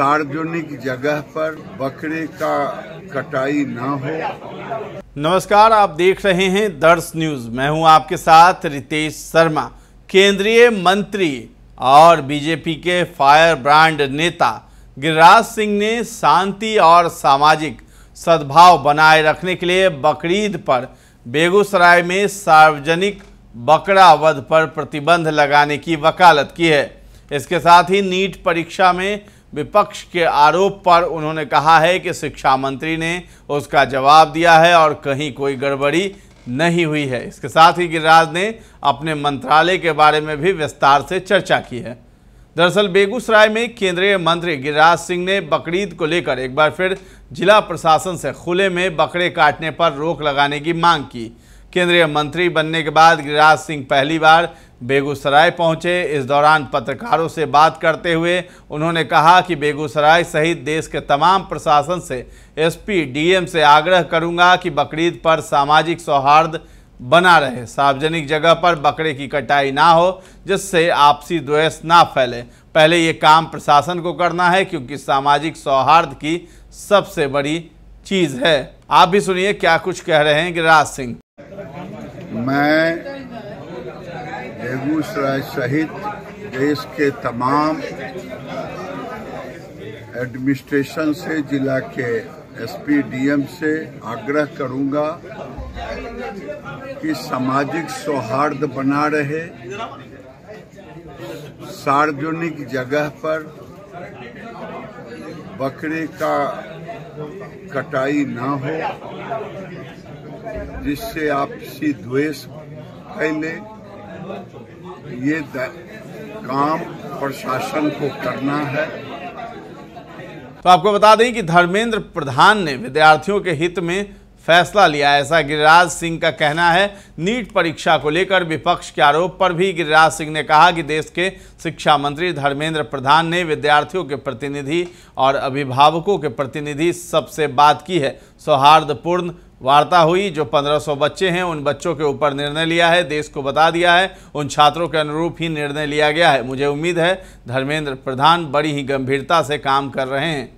सार्वजनिक जगह पर बकरे का कटाई ना हो नमस्कार आप देख रहे हैं दर्श न्यूज मैं हूं आपके साथ रितेश शर्मा केंद्रीय मंत्री और बीजेपी के फायर ब्रांड नेता गिरिराज सिंह ने शांति और सामाजिक सद्भाव बनाए रखने के लिए बकरीद पर बेगूसराय में सार्वजनिक बकरा वध पर प्रतिबंध लगाने की वकालत की है इसके साथ ही नीट परीक्षा में विपक्ष के आरोप पर उन्होंने कहा है कि शिक्षा मंत्री ने उसका जवाब दिया है और कहीं कोई गड़बड़ी नहीं हुई है इसके साथ ही गिरिराज ने अपने मंत्रालय के बारे में भी विस्तार से चर्चा की है दरअसल बेगूसराय में केंद्रीय मंत्री गिरिराज सिंह ने बकरीद को लेकर एक बार फिर जिला प्रशासन से खुले में बकरे काटने पर रोक लगाने की मांग की केंद्रीय मंत्री बनने के बाद गिरिराज सिंह पहली बार बेगूसराय पहुंचे इस दौरान पत्रकारों से बात करते हुए उन्होंने कहा कि बेगूसराय सहित देश के तमाम प्रशासन से एसपी डीएम से आग्रह करूंगा कि बकरीद पर सामाजिक सौहार्द बना रहे सार्वजनिक जगह पर बकरे की कटाई ना हो जिससे आपसी द्वेष ना फैले पहले ये काम प्रशासन को करना है क्योंकि सामाजिक सौहार्द की सबसे बड़ी चीज़ है आप भी सुनिए क्या कुछ कह रहे हैं गिरिराज सिंह मैं बेगूसराय सहित देश के तमाम एडमिनिस्ट्रेशन से जिला के एसपी डीएम से आग्रह करूंगा कि सामाजिक सौहार्द बना रहे सार्वजनिक जगह पर बकरे का कटाई ना हो जिससे आपसी द्वेष फैले ये काम प्रशासन को करना है तो आपको बता दें कि धर्मेंद्र प्रधान ने विद्यार्थियों के हित में फैसला लिया ऐसा गिरिराज सिंह का कहना है नीट परीक्षा को लेकर विपक्ष के आरोप पर भी गिरिराज सिंह ने कहा कि देश के शिक्षा मंत्री धर्मेंद्र प्रधान ने विद्यार्थियों के प्रतिनिधि और अभिभावकों के प्रतिनिधि सबसे बात की है सौहार्दपूर्ण वार्ता हुई जो 1500 बच्चे हैं उन बच्चों के ऊपर निर्णय लिया है देश को बता दिया है उन छात्रों के अनुरूप ही निर्णय लिया गया है मुझे उम्मीद है धर्मेंद्र प्रधान बड़ी ही गंभीरता से काम कर रहे हैं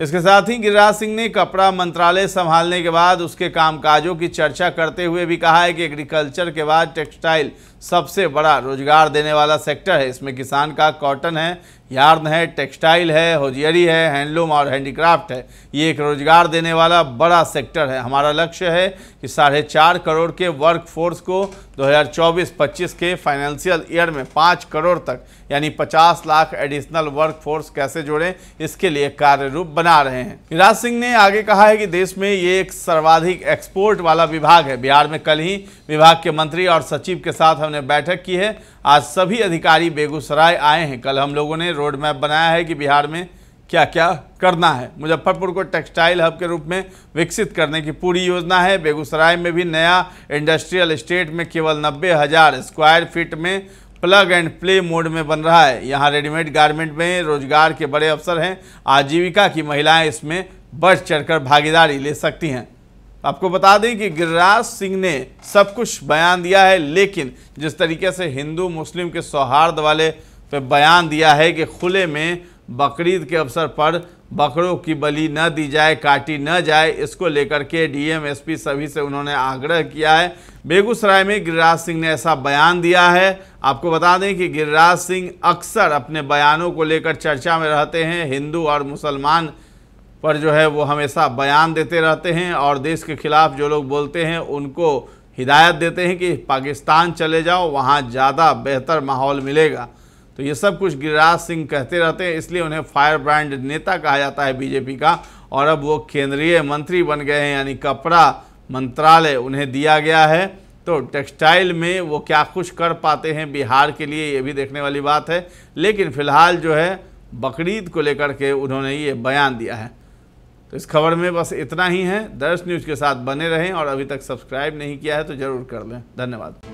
इसके साथ ही गिरिराज सिंह ने कपड़ा मंत्रालय संभालने के बाद उसके कामकाजों की चर्चा करते हुए भी कहा है कि एग्रीकल्चर के बाद टेक्सटाइल सबसे बड़ा रोजगार देने वाला सेक्टर है इसमें किसान का कॉटन है यार्न है टेक्सटाइल है होजियरी है हैंडलूम और हैंडीक्राफ्ट है ये एक रोजगार देने वाला बड़ा सेक्टर है हमारा लक्ष्य है कि साढ़े चार करोड़ के वर्क फोर्स को 2024-25 के फाइनेंशियल ईयर में पाँच करोड़ तक यानी 50 लाख एडिशनल वर्क फोर्स कैसे जोड़ें इसके लिए कार्य रूप बना रहे हैं गिराज सिंह ने आगे कहा है कि देश में ये एक सर्वाधिक एक्सपोर्ट वाला विभाग है बिहार में कल ही विभाग के मंत्री और सचिव के साथ हमने बैठक की है आज सभी अधिकारी बेगूसराय आए हैं कल हम लोगों ने रोड मैप बनाया है कि बिहार में क्या क्या करना है मुजफ्फरपुर को टेक्सटाइल हब के रूप में विकसित करने की पूरी योजना है बेगूसराय में भी नया इंडस्ट्रियल स्टेट में केवल नब्बे हज़ार स्क्वायर फीट में प्लग एंड प्ले मोड में बन रहा है यहाँ रेडीमेड गारमेंट में रोजगार के बड़े अवसर हैं आजीविका की महिलाएं इसमें बढ़ चढ़कर भागीदारी ले सकती हैं आपको बता दें कि गिरिराज सिंह ने सब कुछ बयान दिया है लेकिन जिस तरीके से हिंदू मुस्लिम के सौहार्द वाले पे बयान दिया है कि खुले में बकरीद के अवसर पर बकरों की बलि न दी जाए काटी न जाए इसको लेकर के डीएमएसपी सभी से उन्होंने आग्रह किया है बेगूसराय में गिरिराज सिंह ने ऐसा बयान दिया है आपको बता दें कि गिरिराज सिंह अक्सर अपने बयानों को लेकर चर्चा में रहते हैं हिंदू और मुसलमान पर जो है वो हमेशा बयान देते रहते हैं और देश के खिलाफ जो लोग बोलते हैं उनको हिदायत देते हैं कि पाकिस्तान चले जाओ वहाँ ज़्यादा बेहतर माहौल मिलेगा तो ये सब कुछ गिरिराज सिंह कहते रहते हैं इसलिए उन्हें फायर ब्रांड नेता कहा जाता है बीजेपी का और अब वो केंद्रीय मंत्री बन गए हैं यानी कपड़ा मंत्रालय उन्हें दिया गया है तो टेक्सटाइल में वो क्या कुछ कर पाते हैं बिहार के लिए ये भी देखने वाली बात है लेकिन फिलहाल जो है बकरीद को लेकर के उन्होंने ये बयान दिया है तो इस खबर में बस इतना ही है दर्श न्यूज़ के साथ बने रहें और अभी तक सब्सक्राइब नहीं किया है तो ज़रूर कर लें धन्यवाद